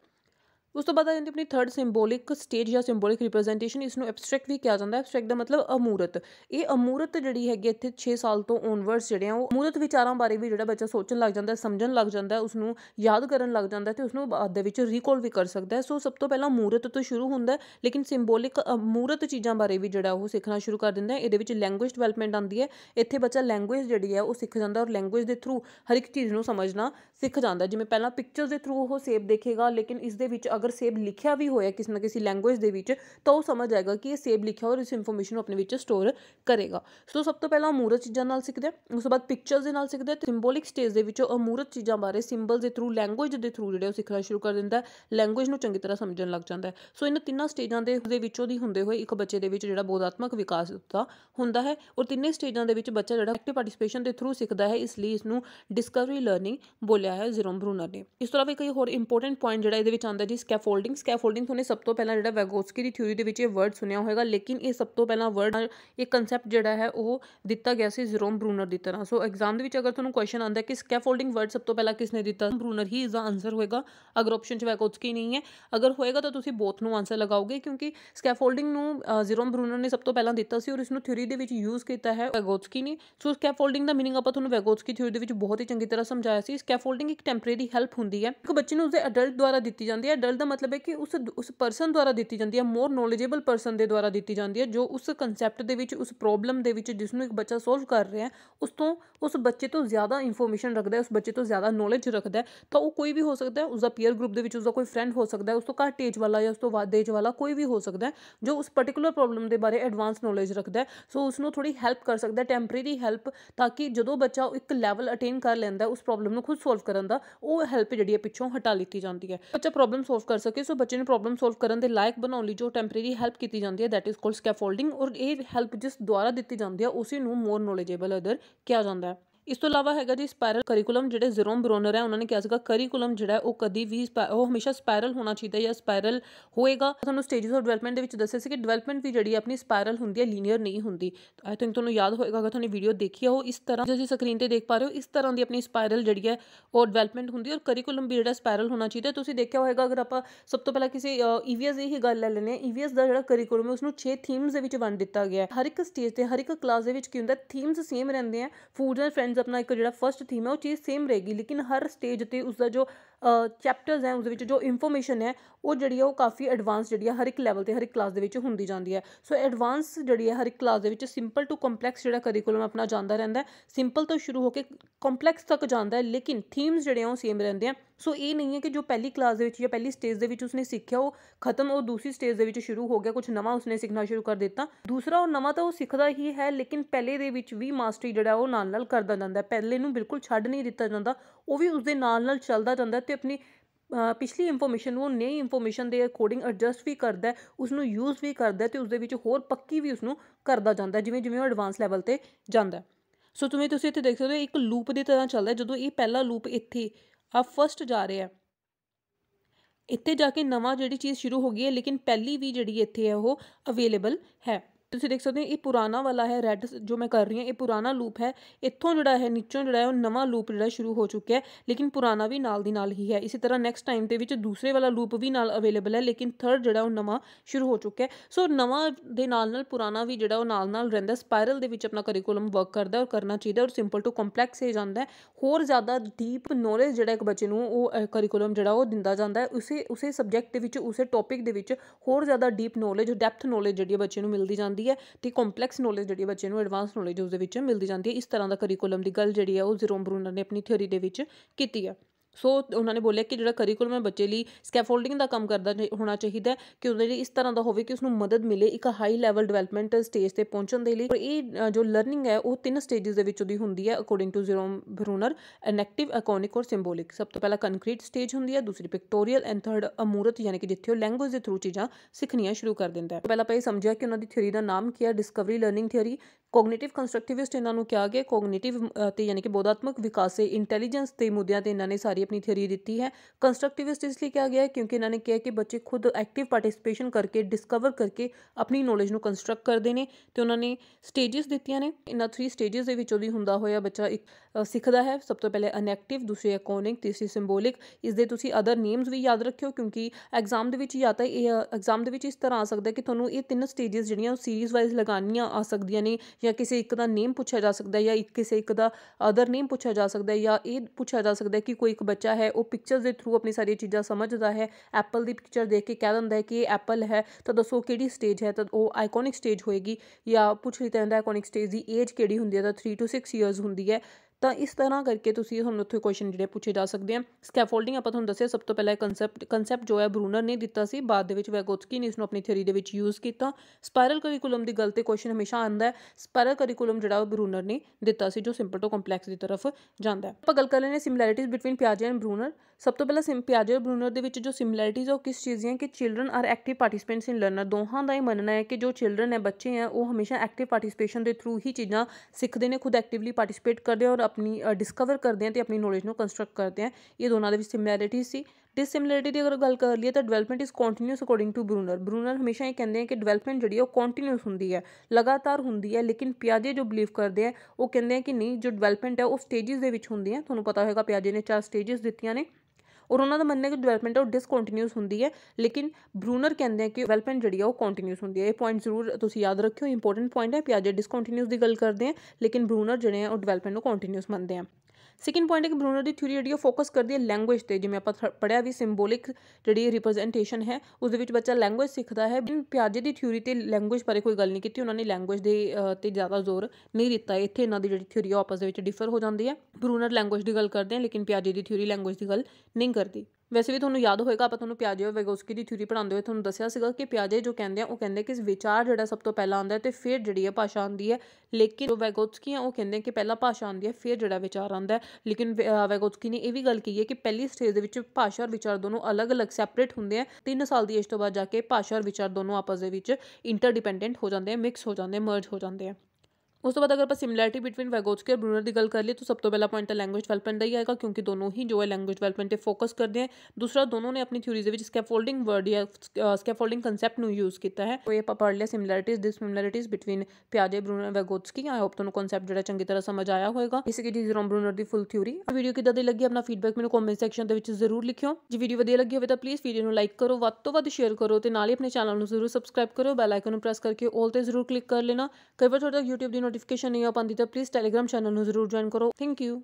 ਉਸ ਤੋਂ ਬਾਅਦ ਆ ਜਾਂਦੀ ਆਪਣੀ ਥਰਡ ਸਿੰਬੋਲਿਕ ਸਟੇਜ ਜਾਂ ਸਿੰਬੋਲਿਕ ਰਿਪਰੈਜ਼ੈਂਟੇਸ਼ਨ ਇਸ ਨੂੰ ਐਬਸਟ੍ਰੈਕਟ ਵੀ ਕਿਹਾ ਜਾਂਦਾ ਹੈ ਐਬਸਟ੍ਰੈਕਟ ਦਾ ਮਤਲਬ ਅਮੂਰਤ ਇਹ ਅਮੂਰਤ ਜਿਹੜੀ ਹੈਗੀ ਇੱਥੇ 6 ਸਾਲ ਤੋਂ ਓਨਵਰਡਸ ਜਿਹੜੇ ਆ ਉਹ ਅਮੂਰਤ ਵਿਚਾਰਾਂ ਬਾਰੇ ਵੀ ਜਿਹੜਾ ਬੱਚਾ ਸੋਚਣ ਲੱਗ ਜਾਂਦਾ ਸਮਝਣ ਲੱਗ ਜਾਂਦਾ ਉਸ ਨੂੰ ਯਾਦ ਕਰਨ ਲੱਗ ਜਾਂਦਾ ਤੇ ਉਸ ਨੂੰ ਬਾਅਦ ਦੇ ਵਿੱਚ ਰੀਕਾਲ ਵੀ ਕਰ ਸਕਦਾ ਸੋ ਸਭ ਤੋਂ ਪਹਿਲਾਂ ਮੂਰਤ ਤੋਂ ਸ਼ੁਰੂ ਹੁੰਦਾ ਲੇਕਿਨ ਸਿੰਬੋਲਿਕ ਅਮੂਰਤ ਚੀਜ਼ਾਂ ਬਾਰੇ ਵੀ ਜਿਹੜਾ ਉਹ ਸਿੱਖਣਾ ਸ਼ੁਰੂ ਕਰ ਦਿੰਦਾ ਹੈ ਇਹਦੇ ਵਿੱਚ ਲੈਂਗੁਏਜ ਡਿਵੈਲਪਮੈਂਟ ਆਉਂਦੀ ਹੈ ਇੱਥੇ ਬੱਚਾ ਲੈਂਗੁਏਜ ਜਿਹੜੀ ਹੈ ਉਹ ਸਿੱਖ ਜਾਂਦਾ ਔਰ ਲੈਂਗੁਏਜ ਦੇ ਥਰੂ ਹਰ ਇੱਕ ਚੀਜ਼ ਨੂੰ ਸਮਝਣਾ ਸਿੱਖ ਜਾਂਦਾ ਜਿਵੇਂ ਪਹਿਲਾਂ ਪਿਕਚਰਸ ਦੇ ਥਰੂ ਉਹ ਸੇਪ ਦੇਖੇਗਾ ਲੇਕਿਨ ਇਸ ਦੇ ਵਿੱਚ ਅਗਰ ਸੇਬ ਲਿਖਿਆ ਵੀ ਹੋਇਆ ਕਿਸੇ ਨਾ ਕਿਸੇ ਲੈਂਗੁਏਜ ਦੇ ਵਿੱਚ ਤਾਂ ਉਹ ਸਮਝ ਆਏਗਾ ਕਿ ਇਹ ਸੇਬ ਲਿਖਿਆ ਔਰ ਇਸ ਇਨਫੋਰਮੇਸ਼ਨ ਨੂੰ ਆਪਣੇ ਵਿੱਚ ਸਟੋਰ ਕਰੇਗਾ ਸੋ ਸਭ ਤੋਂ ਪਹਿਲਾਂ ਅਮੂਰਤ ਚੀਜ਼ਾਂ ਨਾਲ ਸਿੱਖਦੇ ਉਸ ਤੋਂ ਬਾਅਦ ਪਿਕਚਰਸ ਦੇ ਨਾਲ ਸਿੱਖਦੇ ਤੇ ਸਿੰਬੋਲਿਕ ਸਟੇਜ ਦੇ ਵਿੱਚੋਂ ਅਮੂਰਤ ਚੀਜ਼ਾਂ ਬਾਰੇ ਸਿੰਬਲ ਦੇ ਥਰੂ ਲੈਂਗੁਏਜ ਦੇ ਥਰੂ ਜਿਹੜੇ ਉਹ ਸਿੱਖਣਾ ਸ਼ੁਰੂ ਕਰ ਦਿੰਦਾ ਲੈਂਗੁਏਜ ਨੂੰ ਚੰਗੀ ਤਰ੍ਹਾਂ ਸਮਝਣ ਲੱਗ ਜਾਂਦਾ ਸੋ ਇਹਨਾਂ ਤਿੰਨਾਂ ਸਟੇਜਾਂ ਦੇ ਦੇ ਵਿੱਚੋਂ ਦੀ ਹੁੰਦੇ ਹੋਏ ਇੱਕ ਬੱਚੇ ਦੇ ਵਿੱਚ ਜਿਹੜਾ ਬੋਧਾਤਮਕ ਵਿਕਾਸ ਦਾ ਹੁੰਦਾ ਹੈ ਔਰ ਤਿੰਨੇ ਸਟੇਜਾਂ ਦੇ ਵਿੱਚ ਬੱਚਾ ਜਿਹੜਾ ਐਕਟਿਵ ਪਾਰਟਿਸਪੇਸ਼ਨ ਦੇ ਥਰੂ ਸਿੱਖਦਾ ਹੈ ਇਸ ਲਈ ਇਸ ਨੂੰ ਡਿਸਕਵਰੀ ਲਰਨਿੰਗ ਬੋਲਿਆ ਹੈ ਜ਼ੀਰੋਮ ਬਰੂਨਰ ਨੇ ਇਸ ਤਰ੍ਹਾਂ ਵੀ ਕਈ ਹੋਰ ਇੰਪੋਰਟੈਂਟ ਪੁਆਇੰਟ ਜਿਹੜਾ ਇਹਦੇ ਵਿੱਚ ਆਉਂਦਾ ਜੀ ਸਕੈਫੋਲਡਿੰਗ ਸਕੈਫੋਲਡਿੰਗ ਤੁਹਾਨੂੰ ਸਭ ਤੋਂ ਪਹਿਲਾਂ ਜਿਹੜਾ ਵੈਗੋਸਕੀ ਦੀ ਥਿਊਰੀ ਦੇ ਵਿੱਚ ਇਹ ਵਰਡ ਸੁਣਿਆ ਹੋਵੇਗਾ ਲੇਕਿਨ ਇਹ ਸਭ ਤੋਂ ਪਹਿਲਾਂ ਵਰਡ ਇਹ ਕਨਸੈਪਟ ਜਿਹੜਾ ਹੈ ਉਹ ਦਿੱਤਾ ਗਿਆ ਸੀ ਜ਼ਰੋਮ ਬਰੂਨਰ ਦੀ ਤਰ੍ਹਾਂ ਸੋ ਐਗਜ਼ਾਮ ਦੇ ਵਿੱਚ ਅਗਰ ਤੁਹਾਨੂੰ ਕੁਐਸਚਨ ਆਉਂਦਾ ਕਿ ਸਕੈਫੋਲਡਿੰਗ ਵਰਡ ਸਭ ਤੋਂ ਪਹਿਲਾਂ ਕਿਸ ਨੇ ਦਿੱਤਾ ਬਰੂਨਰ ਹੀ ਇਸ ਦਾ ਆਨਸਰ ਹੋਏਗਾ ਅਗਰ ਆਪਸ਼ਨ 'ਚ ਵੈਗੋਸਕੀ ਨਹੀਂ ਹੈ ਅਗਰ ਹੋਏਗਾ ਤਾਂ ਤੁਸੀਂ ਬੋਥ ਨੂੰ ਆਨਸਰ ਲਗਾਓਗੇ ਕਿਉਂਕਿ ਸਕੈਫੋਲਡਿੰਗ ਨੂੰ ਜ਼ਰੋਮ ਬਰੂਨਰ ਨੇ ਸਭ ਤੋਂ ਪਹਿਲਾਂ ਦਿੱਤਾ ਸੀ ਔਰ ਇਸ ਨੂੰ ਥਿਊਰੀ ਦੇ ਵਿੱਚ ਯੂਜ਼ ਕੀਤਾ ਹੈ ਵੈਗੋਸਕੀ ਨੇ ਸੋ ਸਕੈਫੋਲਡਿੰਗ ਦਾ ਮੀਨਿੰਗ ਆਪਾਂ ਤੁਹਾਨੂੰ ਵੈਗੋਸਕੀ ਥਿਊਰੀ ਦੇ ਵਿੱਚ ਬਹੁਤ ਹੀ ਚੰਗੀ ਤਰ੍ਹਾਂ ਸਮਝਾਇਆ ਸੀ ਸਕੈਫੋਲਡਿੰਗ ਇੱਕ ਟੈਂਪਰੇਰੀ ਹੈਲਪ ਹੁੰਦੀ ਹੈ ਇੱਕ ਬੱਚੇ ਨੂੰ ਉਸਦੇ ਅਡਲਟ ਦੁਆਰਾ ਦਿੱਤੀ ਜਾਂਦੀ ਹੈ ਅਡਲਟ ਦਾ ਮਤਲਬ ਹੈ ਕਿ ਉਸ ਉਸ ਪਰਸਨ ਦੁਆਰਾ ਦਿੱਤੀ ਜਾਂਦੀ ਹੈ ਮੋਰ ਨੋਲੇਜੇਬਲ ਪਰਸਨ ਦੇ ਦੁਆਰਾ ਦਿੱਤੀ ਜਾਂਦੀ ਹੈ ਜੋ ਉਸ ਕਨਸੈਪਟ ਦੇ ਵਿੱਚ ਉਸ ਪ੍ਰੋਬਲਮ ਦੇ ਵਿੱਚ ਜਿਸ ਨੂੰ ਇੱਕ ਬੱਚਾ ਸੋਲਵ ਕਰ ਰਿਹਾ ਹੈ ਉਸ ਤੋਂ ਉਸ ਬੱਚੇ ਤੋਂ ਜ਼ਿਆਦਾ ਇਨਫੋਰਮੇਸ਼ਨ ਰੱਖਦਾ ਹੈ ਉਸ ਬੱਚੇ ਤੋਂ ਜ਼ਿਆਦਾ ਨੋਲੇਜ ਰੱਖਦਾ ਹੈ ਤਾਂ ਉਹ ਕੋਈ ਵੀ ਹੋ ਸਕਦਾ ਹੈ ਉਸ ਦਾ ਪੀਅਰ ਗਰੁੱਪ ਦੇ ਵਿੱਚ ਉਸ ਦਾ ਕੋਈ ਫਰੈਂਡ ਹੋ ਸਕਦਾ ਹੈ ਉਸ ਤੋਂ ਘੱਟ ਏਜ ਵਾਲਾ ਜਾਂ ਉਸ ਤੋਂ ਵੱਧ ਏਜ ਵਾਲਾ ਕੋਈ ਵੀ ਹੋ ਸਕਦਾ ਹੈ ਜੋ ਉਸ ਪਾਰਟਿਕੂਲਰ ਪ੍ਰੋਬਲਮ ਦੇ ਬਾਰੇ ਐਡਵਾਂਸ ਨੋਲੇਜ ਰੱਖਦਾ ਹੈ ਸੋ ਉਸ ਨੂੰ ਥੋੜੀ ਹੈਲਪ ਕਰ ਸਕਦਾ ਹੈ ਟੈਂਪਰੇਰੀ ਹੈਲਪ ਤਾਂ ਕਿ ਜਦੋਂ ਬੱਚਾ ਇੱਕ ਲੈਵਲ ਅਟੇਨ ਕਰ ਲੈਂਦਾ ਉਸ ਪ੍ਰੋਬਲਮ ਨੂੰ ਖੁਦ ਸੋਲਵ ਕਰਨ ਦਾ ਉਹ ਹੈਲਪ ਜਿਹੜੀ ਹੈ ਪਿੱਛੋਂ ਹਟਾ ਲਈਤੀ ਜਾਂਦੀ ਹੈ ਬੱਚਾ ਪ੍ਰੋਬਲਮ ਸੋਲਵ ਕਰ ਸਕੇ ਸੋ ਬੱਚੇ ਨੂੰ ਪ੍ਰੋਬਲਮ ਸੋਲਵ ਕਰਨ ਦੇ ਲਾਇਕ ਬਣਾਉਣ ਲਈ ਜੋ ਟੈਂਪਰੇਰੀ ਹੈਲਪ ਕੀਤੀ ਜਾਂਦੀ ਹੈ ਥੈਟ ਇਜ਼ ਕਾਲਡ ਸਕੈਫੋਲਡਿੰਗ ਔਰ ਇਹ ਹੈਲਪ ਜਿਸ ਦੁਆਰਾ ਦਿੱਤੀ ਜਾਂਦੀ ਹੈ ਉਸੇ ਨੂੰ ਮੋਰ ਨੋਲੇਜੇਬਲ ਅਦਰ ਕਿਹਾ ਜਾਂਦਾ ਹੈ ਇਸ ਤੋਂ ਇਲਾਵਾ ਹੈਗਾ ਜੀ ਸਪਾਇਰਲ ਕਰਿਕੂਲਮ ਜਿਹੜੇ ਜ਼ਰੋਮ ਬਰੋਨਰ ਹੈ ਉਹਨਾਂ ਨੇ ਕਿਹਾ ਸੀਗਾ ਕਰਿਕੂਲਮ ਜਿਹੜਾ ਉਹ ਕਦੀ ਵੀ ਉਹ ਹਮੇਸ਼ਾ ਸਪਾਇਰਲ ਹੋਣਾ ਚਾਹੀਦਾ ਜਾਂ ਸਪਾਇਰਲ ਹੋਏਗਾ ਤੁਹਾਨੂੰ ਸਟੇजेस ਆਫ ਡਿਵੈਲਪਮੈਂਟ ਦੇ ਵਿੱਚ ਦੱਸਿਆ ਸੀ ਕਿ ਡਿਵੈਲਪਮੈਂਟ ਵੀ ਜਿਹੜੀ ਆਪਣੀ ਸਪਾਇਰਲ ਹੁੰਦੀ ਹੈ ਲੀਨੀਅਰ ਨਹੀਂ ਹੁੰਦੀ ਆਈ ਥਿੰਕ ਤੁਹਾਨੂੰ ਯਾਦ ਹੋਏਗਾ ਅਗਰ ਤੁਹਾਨੂੰ ਵੀਡੀਓ ਦੇਖੀ ਹੈ ਉਹ ਇਸ ਤਰ੍ਹਾਂ ਜਿਵੇਂ ਤੁਸੀਂ ਸਕਰੀਨ ਤੇ ਦੇਖ ਪਾ ਰਹੇ ਹੋ ਇਸ ਤਰ੍ਹਾਂ ਦੀ ਆਪਣੀ ਸਪਾਇਰਲ ਜਿਹੜੀ ਹੈ ਉਹ ਡਿਵੈਲਪਮੈਂਟ ਹੁੰਦੀ ਹੈ ਔਰ ਕਰਿਕੂਲਮ ਵੀ ਜਿਹੜਾ ਸਪਾਇਰਲ ਹੋਣਾ ਚਾਹੀਦਾ ਤੁਸੀਂ ਦੇਖਿਆ ਹੋਏਗਾ ਅਗਰ ਆਪਾਂ ਸਭ ਤੋਂ ਪਹਿਲਾਂ ਕਿਸੇ ਈਵੀਐਸ ਦੀ ਹੀ ਗੱਲ ਲੈ ਲੈਨੇ ਈਵੀਐਸ ਦਾ ਜਿਹੜਾ ਕਰਿਕੂਲਮ ਹੈ ਉਸ ਨੂੰ 6 ਥੀਮਸ ਦੇ ਵਿੱਚ ਵੰਡ ਦਿੱਤਾ ਗਿਆ ਹੈ ਹਰ ਇੱਕ ਸਟੇਜ ਤੇ ਹਰ ਇੱਕ ਕਲਾਸ ਦੇ ਵਿੱਚ ਕੀ ਹੁੰਦਾ ਥੀਮਸ ਸੇਮ ਰਹਿੰਦੇ ਆ ਫੂਡ ਐਂਡ ਫਰੈਂਡਸ ਮੀਨਸ ਆਪਣਾ ਇੱਕ ਜਿਹੜਾ ਫਰਸਟ ਥੀਮ ਹੈ ਉਹ ਚੀਜ਼ ਸੇਮ ਰਹੇਗੀ ਲੇਕਿਨ ਹਰ ਸਟੇਜ ਤੇ ਉਸ ਦਾ ਜੋ ਚੈਪਟਰਸ ਹੈ ਉਸ ਦੇ ਵਿੱਚ ਜੋ ਇਨਫੋਰਮੇਸ਼ਨ ਹੈ ਉਹ ਜਿਹੜੀ ਹੈ ਉਹ ਕਾਫੀ ਐਡਵਾਂਸ ਜਿਹੜੀ ਹੈ ਹਰ ਇੱਕ ਲੈਵਲ ਤੇ ਹਰ ਇੱਕ ਕਲਾਸ ਦੇ ਵਿੱਚ ਹੁੰਦੀ ਜਾਂਦੀ ਹੈ ਸੋ ਐਡਵਾਂਸ ਜਿਹੜੀ ਹੈ ਹਰ ਇੱਕ ਕਲਾਸ ਦੇ ਵਿੱਚ ਸਿੰਪਲ ਟੂ ਕੰਪਲੈਕਸ ਜਿਹੜਾ ਕਰਿਕੂਲਮ ਆਪਣਾ ਜਾਂਦਾ ਰਹਿੰਦਾ ਸਿੰਪਲ ਤੋਂ ਸ਼ੁਰੂ ਹੋ ਕੇ ਕੰਪਲੈਕਸ ਤੱਕ ਜਾਂਦਾ ਹੈ ਲੇਕਿਨ ਥੀਮਸ ਜਿਹੜੇ ਆ ਉਹ ਸੇਮ ਰਹਿੰਦੇ ਆ ਸੋ ਇਹ ਨਹੀਂ ਹੈ ਕਿ ਜੋ ਪਹਿਲੀ ਕਲਾਸ ਦੇ ਵਿੱਚ ਜਾਂ ਪਹਿਲੀ ਸਟੇਜ ਦੇ ਵਿੱਚ ਉਸਨੇ ਸਿੱਖਿਆ ਉਹ ਖਤਮ ਉਹ ਦੂਸਰੀ ਸਟੇਜ ਦੇ ਵਿੱਚ ਸ਼ੁਰੂ ਹੋ ਗਿਆ ਕੁਝ ਨਵਾਂ ਉਸਨੇ ਸਿੱਖਣਾ ਸ਼ੁਰੂ ਕਰ ਦਿੱਤਾ ਦੂਸਰਾ ਉਹ ਨਵਾਂ ਤਾਂ ਉਹ ਸਿੱਖਦਾ ਹੀ ਹੈ ਲੇਕਿਨ ਪਹਿਲੇ ਦੇ ਵਿੱਚ ਵੀ ਮਾਸਟਰੀ ਜਿਹੜਾ ਉਹ ਨਾਲ ਨਾਲ ਕਰਦਾ ਜਾਂਦਾ ਪਹਿਲੇ ਨੂੰ ਬਿਲਕੁਲ ਛੱਡ ਨਹੀਂ ਦਿੱਤਾ ਜਾਂਦਾ ਉਹ ਵੀ ਉਸ ਦੇ ਨਾਲ ਨਾਲ ਚੱਲਦਾ ਜਾਂਦਾ ਤੇ ਆਪਣੀ ਪਿਛਲੀ ਇਨਫੋਰਮੇਸ਼ਨ ਨੂੰ ਉਹ ਨਈ ਇਨਫੋਰਮੇਸ਼ਨ ਦੇ ਅਕੋਰਡਿੰਗ ਐਡਜਸਟ ਵੀ ਕਰਦਾ ਉਸ ਨੂੰ ਯੂਜ਼ ਵੀ ਕਰਦਾ ਤੇ ਉਸ ਦੇ ਵਿੱਚ ਹੋਰ ਪੱਕੀ ਵੀ ਉਸ ਨੂੰ ਕਰਦਾ ਜਾਂਦਾ ਜਿਵੇਂ ਜਿਵੇਂ ਉਹ ਐਡਵਾਂਸ ਲੈਵਲ ਤੇ ਜਾਂਦਾ ਸੋ ਤੁਸੀਂ ਤੁਸੀਂ ਇੱਥੇ ਦੇਖ ਸਕਦੇ ਹੋ ਇੱਕ ਲੂਪ ਦੀ ਤਰ੍ਹਾਂ ਚੱਲਦਾ ਜਦੋਂ ਇਹ ਪਹਿਲਾ ਲੂਪ ਇੱਥੇ ਆ ਫਰਸਟ ਜਾ ਰਿਹਾ ਇੱਥੇ ਜਾ ਕੇ ਨਵਾਂ ਜਿਹੜੀ ਚੀਜ਼ ਸ਼ੁਰੂ ਹੋ ਗਈ ਹੈ ਲੇਕਿਨ ਪਹਿਲੀ ਵੀ ਜਿਹੜੀ ਇੱਥੇ ਹੈ ਉਹ ਅਵੇਲੇਬਲ ਹੈ ਤੁਸੀਂ ਦੇਖ ਸਕਦੇ ਹੋ ਇਹ ਪੁਰਾਣਾ ਵਾਲਾ ਹੈ ਰੈੱਡ ਜੋ ਮੈਂ ਕਰ ਰਹੀ ਹਾਂ ਇਹ ਪੁਰਾਣਾ ਲੂਪ ਹੈ ਇੱਥੋਂ ਜਿਹੜਾ ਹੈ ਨੀਚੋਂ ਜਿਹੜਾ ਹੈ ਉਹ ਨਵਾਂ ਲੂਪ ਜਿਹੜਾ ਸ਼ੁਰੂ ਹੋ ਚੁੱਕਿਆ ਹੈ ਲੇਕਿਨ ਪੁਰਾਣਾ ਵੀ ਨਾਲ ਦੀ ਨਾਲ ਹੀ ਹੈ ਇਸੇ ਤਰ੍ਹਾਂ ਨੈਕਸਟ ਟਾਈਮ ਦੇ ਵਿੱਚ ਦੂਸਰੇ ਵਾਲਾ ਲੂਪ ਵੀ ਨਾਲ ਅਵੇਲੇਬਲ ਹੈ ਲੇਕਿਨ ਥਰਡ ਜਿਹੜਾ ਉਹ ਨਵਾਂ ਸ਼ੁਰੂ ਹੋ ਚੁੱਕਿਆ ਹੈ ਸੋ ਨਵਾਂ ਦੇ ਨਾਲ ਨਾਲ ਪੁਰਾਣਾ ਵੀ ਜਿਹੜਾ ਉਹ ਨਾਲ ਨਾਲ ਰਹਿੰਦਾ ਸਪਾਇਰਲ ਦੇ ਵਿੱਚ ਆਪਣਾ ਕਰਿਕੂਲਮ ਵਰਕ ਕਰਦਾ ਔਰ ਕਰਨਾ ਚਾਹੀਦਾ ਔਰ ਸਿੰਪਲ ਟੂ ਕੰਪਲੈਕਸ ਹੋ ਜਾਂਦਾ ਹੈ ਹੋਰ ਜ਼ਿਆਦਾ ਡੀਪ ਨੋਲੇਜ ਜਿਹੜਾ ਇੱਕ ਬੱਚੇ ਨੂੰ ਉਹ ਕਰਿਕੂਲਮ ਜਿਹੜਾ ਉਹ ਦਿੰਦਾ ਜਾਂਦਾ ਹੈ ਉਸੇ ਉਸੇ ਸਬਜੈਕਟ ਦੇ ਵਿੱਚ ਉਸੇ ਟੌਪਿਕ ਦੇ ਵਿੱਚ ਹੋਰ ਜ਼ਿਆਦਾ ਡੀਪ ਨੋਲੇਜ ਡੈਪਥ ਨੋਲੇਜ ਜਿਹੜੀ ਬੱਚੇ ਨੂੰ ਮਿਲਦੀ ਜਾਂਦੀ ਜਾਂਦੀ ਹੈ ਤੇ ਕੰਪਲੈਕਸ ਨੋਲੇਜ ਜਿਹੜੀ ਬੱਚੇ ਨੂੰ ਐਡਵਾਂਸ ਨੋਲੇਜ ਉਸ ਦੇ ਵਿੱਚ ਮਿਲਦੀ ਜਾਂਦੀ ਹੈ ਇਸ ਤਰ੍ਹਾਂ ਦਾ ਕਰਿਕੂਲਮ ਦੀ ਗੱਲ ਜਿਹੜੀ ਹੈ ਉਹ ਜ਼ੀਰੋਮ ਬਰੂਨਰ ਨੇ ਆਪਣੀ ਥਿਉਰੀ ਦੇ ਵਿੱਚ ਕੀਤੀ ਹੈ ਸੋ ਉਹਨਾਂ ਨੇ ਬੋਲਿਆ ਕਿ ਜਿਹੜਾ ਕਰਿਕੂਲਮ ਹੈ ਬੱਚੇ ਲਈ ਸਕੈਫੋਲਡਿੰਗ ਦਾ ਕੰਮ ਕਰਦਾ ਹੋਣਾ ਚਾਹੀਦਾ ਕਿ ਉਹਦੇ ਲਈ ਇਸ ਤਰ੍ਹਾਂ ਦਾ ਹੋਵੇ ਕਿ ਉਸ ਨੂੰ ਮਦਦ ਮਿਲੇ ਇੱਕ ਹਾਈ ਲੈਵਲ ਡਿਵੈਲਪਮੈਂਟ ਸਟੇਜ ਤੇ ਪਹੁੰਚਣ ਦੇ ਲਈ ਇਹ ਜੋ ਲਰਨਿੰਗ ਹੈ ਉਹ ਤਿੰਨ ਸਟੇजेस ਦੇ ਵਿੱਚ ਉਹਦੀ ਹੁੰਦੀ ਹੈ ਅਕੋਰਡਿੰਗ ਟੂ ਜ਼ੀਰੋਮ ਬਰੂਨਰ ਐਨੈਕਟਿਵ ਅਕੋਨਿਕ ਔਰ ਸਿੰਬੋਲਿਕ ਸਭ ਤੋਂ ਪਹਿਲਾਂ ਕੰਕਰੀਟ ਸਟੇਜ ਹੁੰਦੀ ਹੈ ਦੂਸਰੀ ਪਿਕਟੋਰੀਅਲ ਐਂਡ ਥਰਡ ਅਮੂਰਤ ਯਾਨੀ ਕਿ ਜਿੱਥੇ ਉਹ ਲੈਂਗੁਏਜ ਦੇ ਥਰੂ ਚੀਜ਼ਾਂ ਸਿੱਖਣੀਆਂ ਸ਼ੁਰੂ ਕਰ ਦਿੰਦਾ ਹੈ ਪਹਿਲਾਂ ਪਹਿਲੇ ਸਮਝਿਆ ਕਿ ਉਹਨਾਂ ਦੀ ਥਿਉਰੀ ਦਾ ਨਾਮ ਕੀ ਹੈ discovery learning theory cognitive constructivist ਇਹਨਾਂ ਨੂੰ ਕਿਹਾ ਗਿਆ ਕੋਗਨੀਟਿਵ ਤੇ ਯਾਨੀ ਕਿ ਬੋਧਾਤਮਕ ਵਿਕਾਸ ਤੇ ਇੰਟੈਲੀਜੈਂਸ ਤੇ ਮੁੱਦਿਆਂ ਤੇ ਇਹਨਾਂ ਨੇ ਸਾਰੀ ਆਪਣੀ ਥਿਊਰੀ ਦਿੱਤੀ ਹੈ ਕੰਸਟਰਕਟਿਵਿਸਟ ਇਸ ਲਈ ਕਿਹਾ ਗਿਆ ਕਿਉਂਕਿ ਇਹਨਾਂ ਨੇ ਕਿਹਾ ਕਿ ਬੱਚੇ ਖੁਦ ਐਕਟਿਵ ਪਾਰਟਿਸਿਪੇਸ਼ਨ ਕਰਕੇ ਡਿਸਕਵਰ ਕਰਕੇ ਆਪਣੀ ਨੌਲੇਜ ਨੂੰ ਕੰਸਟਰਕਟ ਕਰਦੇ ਨੇ ਤੇ ਉਹਨਾਂ ਨੇ ਸਟੇजेस ਦਿੱਤੀਆਂ ਨੇ ਇਹਨਾਂ 3 ਸਟੇजेस ਦੇ ਵਿੱਚੋਂ ਦੀ ਹੁੰਦਾ ਹੋਇਆ ਬੱਚਾ ਇੱਕ ਸਿੱਖਦਾ ਹੈ ਸਭ ਤੋਂ ਪਹਿਲੇ ਅਨੈਕਟਿਵ ਦੂਸਰੇ ਐਕੋਨਿਕ ਤੀਸਰੇ ਸਿੰਬੋਲਿਕ ਇਸ ਦੇ ਤੁਸੀਂ ਅਦਰ ਨੇਮਸ ਵੀ ਯਾਦ ਰੱਖਿਓ ਕਿਉਂਕਿ ਐਗਜ਼ਾਮ ਦੇ ਵਿੱਚ ਜਾਂ ਤਾਂ ਇਹ ਐਗਜ਼ਾਮ ਦੇ ਵਿੱਚ ਇਸ ਤਰ੍ਹਾਂ ਆ ਸਕਦਾ ਕਿ ਤੁਹਾਨੂੰ ਇਹ ਤਿੰਨ ਸਟੇजेस ਜਿਹੜੀਆਂ ਸੀਰੀਜ਼ ਵਾਈਜ਼ ਲਗਾਨੀਆਂ ਆ ਸਕਦੀਆਂ ਨੇ ਜਾਂ ਕਿਸੇ ਇੱਕ ਦਾ ਨੇਮ ਪੁੱਛਿਆ ਜਾ ਸਕਦਾ ਹੈ ਜਾਂ ਇੱਕ ਕਿਸੇ ਇੱਕ ਦਾ ਅਦਰ ਨੇਮ ਪੁੱਛਿਆ ਜਾ ਸਕਦਾ ਹੈ ਜਾਂ ਇਹ ਪੁੱਛਿਆ ਜਾ ਸਕਦਾ ਹੈ ਕਿ ਕੋਈ ਇੱਕ ਬੱਚਾ ਹੈ ਉਹ ਪਿਕਚਰਸ ਦੇ ਥਰੂ ਆਪਣੀ ਸਾਰੀਆਂ ਚੀਜ਼ਾਂ ਸਮਝਦਾ ਹੈ ਐਪਲ ਦੀ ਪਿਕਚਰ ਦੇਖ ਕੇ ਕਹਿ ਦਿੰਦਾ ਹੈ ਕਿ ਇਹ ਐਪਲ ਹੈ ਤਾਂ ਦੱਸੋ ਕਿਹੜੀ ਸਟੇਜ ਹੈ ਤਾਂ ਉਹ ਆਈਕੋਨਿਕ ਸਟੇਜ ਹੋਏਗੀ ਜਾਂ ਪੁੱਛ ਲਈ ਤਾਂ ਆਈਕੋਨਿਕ ਸਟੇਜ ਦੀ ਏਜ ਕਿਹੜੀ ਹੁੰਦੀ ਹੈ ਤਾਂ 3 ਟੂ 6 ਇਅਰਸ ਹੁੰਦੀ ਹੈ ਤਾਂ ਇਸ ਤਰ੍ਹਾਂ ਕਰਕੇ ਤੁਸੀਂ ਤੁਹਾਨੂੰ ਉੱਥੇ ਕੁਐਸਚਨ ਜਿਹੜੇ ਪੁੱਛੇ ਜਾ ਸਕਦੇ ਆ ਸਕੈਫੋਲਡਿੰਗ ਆਪਾਂ ਤੁਹਾਨੂੰ ਦੱਸਿਆ ਸਭ ਤੋਂ ਪਹਿਲਾਂ ਇਹ ਕਨਸੈਪਟ ਕਨਸੈਪਟ ਜੋ ਹੈ ਬਰੂਨਰ ਨੇ ਦਿੱਤਾ ਸੀ ਬਾਅਦ ਦੇ ਵਿੱਚ ਵੈਗੋਟਸਕੀ ਨੇ ਇਸ ਨੂੰ ਆਪਣੀ ਥਿਊਰੀ ਦੇ ਵਿੱਚ ਯੂਜ਼ ਕੀਤਾ ਸਪਾਇਰਲ ਕਰਿਕੂਲਮ ਦੀ ਗੱਲ ਤੇ ਕੁਐਸਚਨ ਹਮੇਸ਼ਾ ਆਉਂਦਾ ਹੈ ਸਪਾਇਰਲ ਕਰਿਕੂਲਮ ਜਿਹੜਾ ਉਹ ਬਰੂਨਰ ਨੇ ਦਿੱਤਾ ਸੀ ਜੋ ਸਿੰਪਲ ਤੋਂ ਕੰਪਲੈਕਸ ਦੀ ਤਰਫ ਜਾਂਦਾ ਹੈ ਆਪਾਂ ਗੱਲ ਕਰ ਲੈਨੇ ਸਿਮਿਲੈਰਿਟੀਜ਼ ਬੀਟਵੀਨ ਪਿਆਜੇ ਐਂਡ ਬਰੂਨਰ ਸਭ ਤੋਂ ਪਹਿਲਾਂ ਸਿਮ ਪਿਆਜੇ ਐਂਡ ਬਰੂਨਰ ਦੇ ਵਿੱਚ ਜੋ ਸਿਮਿਲੈਰਿਟੀਜ਼ ਉਹ ਕਿਸ ਚੀਜ਼ ਦੀਆਂ ਕਿ children are active participants in learner ਦੋਹਾਂ ਦਾ ਇਹ ਮੰਨਣਾ ਹੈ ਕਿ ਜੋ ਚਿਲड्रन ਹੈ ਬੱਚੇ ਹੈ ਉਹ ਹਮੇਸ਼ਾ ਐਕਟਿਵ ਪਾਰਟਿਸਪੇਸ਼ਨ ਦੇ ਥਰੂ ਹੀ ਚੀਜ਼ਾਂ ਸਿੱਖਦੇ ਨੇ ਖੁਦ ਐਕਟਿਵਲੀ ਪਾਰਟਿਸਪੇਟ ਕਰਦੇ ਔਰ ਆਪਣੀ ਡਿਸਕਵਰ ਕਰਦੇ ਆ ਤੇ ਆਪਣੀ ਨੋਲੇਜ ਨੂੰ ਕੰਸਟਰਕਟ ਕਰਦੇ ਆ ਇਹ ਦੋਨਾਂ ਦੇ ਵਿੱਚ ਸਿਮਿਲੈਰਿਟੀ ਸੀ ਡਿਸਿਮਿਲੈਰਿਟੀ ਦੀ ਅਗਰ ਗੱਲ ਕਰ ਲਈਏ ਤਾਂ development is continuous according to Bruner Bruner ਹਮੇਸ਼ਾ ਇਹ ਕਹਿੰਦੇ ਆ ਕਿ ਡਿਵੈਲਪਮੈਂਟ ਜਿਹੜੀ ਉਹ ਕੰਟੀਨਿਊਸ ਹੁੰਦੀ ਹੈ ਲਗਾਤਾਰ ਹੁੰਦੀ ਹੈ ਲੇਕਿਨ ਪਿਆਜੇ ਜੋ ਬਲੀਵ ਕਰਦੇ ਆ ਉਹ ਕਹਿੰਦੇ ਆ ਕਿ ਨਹੀਂ ਜੋ ਡਿਵੈਲਪਮੈਂਟ ਹੈ ਉਹ ਸਟੇजेस ਦੇ ਵਿੱਚ ਹੁੰਦੀ ਹੈ ਤੁਹਾਨੂੰ ਪਤਾ ਹੋਵੇਗਾ ਪਿਆਜੇ ਨੇ ਚਾਰ ਸਟੇजेस ਦਿੱਤੀਆਂ ਨੇ ਔਰ ਉਹਨਾਂ ਦਾ ਮੰਨਣਾ ਹੈ ਕਿ ਡਿਵੈਲਪਮੈਂਟ ਉਹ ਡਿਸਕੰਟੀਨਿਊਸ ਹੁੰਦੀ ਹੈ ਲੇਕਿਨ ਬਰੂਨਰ ਕਹਿੰਦੇ ਆ ਕਿ ਡਿਵੈਲਪਮੈਂਟ ਜਿਹੜੀ ਆ ਉਹ ਕੰਟੀਨਿਊਸ ਹੁੰਦੀ ਹੈ ਇਹ ਪੁਆਇੰਟ ਜ਼ਰੂਰ ਤੁਸੀਂ ਯਾਦ ਰੱਖਿਓ ਇੰਪੋਰਟੈਂਟ ਪੁਆਇੰਟ ਹੈ ਪਿਆਜੇ ਡਿਸਕੰਟੀਨਿਊਸ ਦੀ ਗੱਲ ਕਰਦੇ ਆ ਲੇਕਿਨ ਬਰੂਨਰ ਜਿਹੜੇ ਆ ਉਹ ਡਿਵੈਲਪਮੈਂਟ ਨੂੰ ਕੰਟੀਨਿਊਸ ਮੰਨਦੇ ਆ ਸੈਕਿੰਡ ਪੁਆਇੰਟ ਹੈ ਕਿ ਬਰੂਨਰ ਦੀ ਥਿਊਰੀ ਜਿਹੜੀ ਉਹ ਫੋਕਸ ਕਰਦੀ ਹੈ ਲੈਂਗੁਏਜ ਤੇ ਜਿਵੇਂ ਆਪਾਂ ਪੜਿਆ ਵੀ ਸਿੰਬੋਲਿਕ ਜਿਹੜੀ ਰਿਪਰੈਜ਼ੈਂਟੇਸ਼ਨ ਹੈ ਉਸ ਦੇ ਵਿੱਚ ਬੱਚਾ ਲੈਂਗੁਏਜ ਸਿੱਖਦਾ ਹੈ ਬਿਨ ਪਿਆਜੇ ਦੀ ਥਿਊਰੀ ਤੇ ਲੈਂਗੁਏਜ ਬਾਰੇ ਕੋਈ ਗੱਲ ਨਹੀਂ ਕੀਤੀ ਉਹਨਾਂ ਨੇ ਲੈਂਗੁਏਜ ਦੇ ਤੇ ਜ਼ਿਆਦਾ ਜ਼ੋਰ ਨਹੀਂ ਦਿੱਤਾ ਇੱਥੇ ਇਹਨਾਂ ਦੀ ਜਿਹੜੀ ਥਿਊਰੀ ਆਪਸ ਦੇ ਵਿੱਚ ਡਿਫਰ ਹੋ ਜਾਂਦੀ ਹੈ ਬਰੂਨਰ ਲੈਂਗੁਏਜ ਦੀ ਗੱਲ ਕਰਦੇ ਆ ਲੇਕਿਨ ਪਿਆਜੇ ਦੀ ਥਿਊਰੀ ਲੈਂਗੁਏਜ ਦੀ ਗੱਲ ਨਹੀਂ ਕਰਦੀ ਵੈਸੇ ਵੀ ਤੁਹਾਨੂੰ ਯਾਦ ਹੋਏਗਾ ਆਪਾਂ ਤੁਹਾਨੂੰ ਪਿਆਜੇ ਵੇਗੋਸਕੀ ਦੀ ਥਿਊਰੀ ਪੜਾਉਂਦੇ ਹੋਏ ਤੁਹਾਨੂੰ ਦੱਸਿਆ ਸੀਗਾ ਕਿ ਪਿਆਜੇ ਜੋ ਕਹਿੰਦੇ ਆ ਉਹ ਕਹਿੰਦੇ ਕਿ ਵਿਚਾਰ ਜਿਹੜਾ ਸਭ ਤੋਂ ਪਹਿਲਾਂ ਆਉਂਦਾ ਹੈ ਤੇ ਫਿਰ ਜਿਹੜੀ ਹੈ ਭਾਸ਼ਾ ਆਉਂਦੀ ਹੈ ਲੇਕਿਨ ਜੋ ਵੇਗੋਸਕੀ ਆ ਉਹ ਕਹਿੰਦੇ ਕਿ ਪਹਿਲਾਂ ਭਾਸ਼ਾ ਆਉਂਦੀ ਹੈ ਫਿਰ ਜਿਹੜਾ ਵਿਚਾਰ ਆਉਂਦਾ ਹੈ ਲੇਕਿਨ ਵੇਗੋਸਕੀ ਨੇ ਇਹ ਵੀ ਗੱਲ ਕੀਤੀ ਹੈ ਕਿ ਪਹਿਲੀ ਸਟੇਜ ਦੇ ਵਿੱਚ ਭਾਸ਼ਾ ਔਰ ਵਿਚਾਰ ਦੋਨੋਂ ਅਲੱਗ-ਅਲੱਗ ਸੈਪਰੇਟ ਹੁੰਦੇ ਆ 3 ਸਾਲ ਦੀ ਏਜ ਤੋਂ ਬਾਅਦ ਜਾ ਕੇ ਭਾਸ਼ਾ ਔਰ ਵਿਚਾਰ ਦੋਨੋਂ ਆਪਸ ਦੇ ਵਿੱਚ ਇੰਟਰਡਿਪੈਂਡੈਂਟ ਹੋ ਜਾਂਦੇ ਆ ਮਿਕਸ ਹੋ ਜਾਂਦੇ ਆ ਮਰਜ ਹੋ ਜਾਂਦੇ ਆ ਉਸ ਤੋਂ ਬਾਅਦ ਅਗਰ ਆਪਾਂ ਸਿਮਿਲੈਰਿਟੀ ਬੀਟਵੀਨ ਵੈਗੋਟਸਕੀ ਔਰ ਬ੍ਰੂਨਰ ਦੀ ਗੱਲ ਕਰ ਲਈਏ ਤਾਂ ਸਭ ਤੋਂ ਪਹਿਲਾ ਪੁਆਇੰਟ ਤਾਂ ਲੈਂਗੁਏਜ ਡਿਵੈਲਪਮੈਂਟ ਦਾ ਹੀ ਆਏਗਾ ਕਿਉਂਕਿ ਦੋਨੋਂ ਹੀ ਜੋ ਹੈ ਲੈਂਗੁਏਜ ਡਿਵੈਲਪਮੈਂਟ ਤੇ ਫੋਕਸ ਕਰਦੇ ਆ ਦੂਸਰਾ ਦੋਨੋਂ ਨੇ ਆਪਣੀ ਥਿਊਰੀਜ਼ ਦੇ ਵਿੱਚ ਸਕੈਫੋਲਡਿੰਗ ਵਰਡ ਜਾਂ ਸਕੈਫੋਲਡਿੰਗ ਕਨਸੈਪਟ ਨੂੰ ਯੂਜ਼ ਕੀਤਾ ਹੈ ਕੋਈ ਆਪਾਂ ਪੜ ਲਿਆ ਸਿਮਿਲੈਰਿਟੀਜ਼ ਡਿਸਸਿਮਿਲੈਰਿਟੀਜ਼ ਬੀਟਵੀਨ ਪਿਆਜੇ ਬ੍ਰੂਨਰ ਵੈਗੋਟਸਕੀ ਆਈ ਹੋਪ ਤੁਹਾਨੂੰ ਕਨਸੈਪਟ ਜਿਹੜਾ ਚੰਗੀ ਤਰ੍ਹਾਂ ਸਮਝ ਆਇਆ ਹੋਵੇਗਾ ਇਸੇ ਕੀ ਜੀ ਰੋਮ ਬ੍ਰੂਨਰ ਦੀ ਫੁੱਲ ਥਿਊਰੀ ਵੀਡੀਓ ਕਿਦਾਂ ਦੀ ਲੱਗੀ ਆਪਣਾ ਫੀਡਬੈਕ ਮੈਨੂੰ ਕਮੈਂਟ ਸੈਕਸ਼ਨ ਦੇ ਵਿੱਚ ਜ਼ਰੂਰ ਲਿਖਿਓ ਜੇ ਵੀਡੀਓ ਵਧੀਆ ਲੱਗੀ ਹੋਵੇ ਤਾਂ ਪਲੀਜ਼ ਵੀਡੀਓ ਨੂੰ ਲਾਈਕ ਕਰੋ ਵੱਧ ਤੋਂ ਵੱਧ ਸ਼ੇਅਰ ਕਰੋ ਤੇ ਨਾਲ ਹੀ ਆਪਣੇ ਚੈਨਲ ਨੂੰ ਜ਼ਰੂਰ ਸਬਸਕ੍ਰਾਈਬ ਕਰੋ ਬੈਲ ਆਈਕਨ ਨੂੰ ਪ੍ਰੈਸ ਕਰਕੇ ਆਲ ਤੇ ਜ਼ਰੂਰ ਕਲਿੱਕ ਕਰ ਲੈਣਾ ਕਈ ਵਾਰ ਤੁਹਾਡਾ YouTube ਦੀ ਨੋਟੀਫਿਕੇਸ਼ਨ ਨਹੀਂ ਆ ਪਾਉਂਦੀ ਤਾਂ ਪਲੀਜ਼ ਟੈਲੀਗ੍ਰਾਮ ਚੈਨਲ ਨੂੰ ਜ਼ਰੂਰ ਜੁਆਇਨ ਕਰੋ ਥੈਂਕ ਯੂ